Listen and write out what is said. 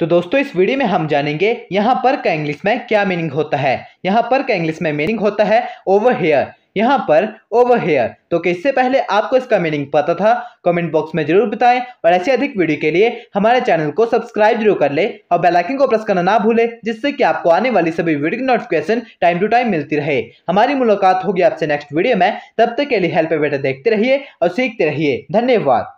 तो दोस्तों इस वीडियो में हम जानेंगे यहाँ पर का इंग्लिश में क्या मीनिंग होता है यहाँ पर का इंग्लिश में मीनिंग होता है ओवर हेयर यहाँ पर ओवर हेयर तो कि इससे पहले आपको इसका मीनिंग पता था कमेंट बॉक्स में जरूर बताएं और ऐसे अधिक वीडियो के लिए हमारे चैनल को सब्सक्राइब जरूर कर ले और बेल आइकन को प्रेस करना ना भूले जिससे कि आपको आने वाली सभी वीडियो की नोटिफिकेशन टाइम टू टाइम मिलती रहे हमारी मुलाकात होगी आपसे नेक्स्ट वीडियो में तब तक के लिए हेल्प बेटा देखते रहिए और सीखते रहिए धन्यवाद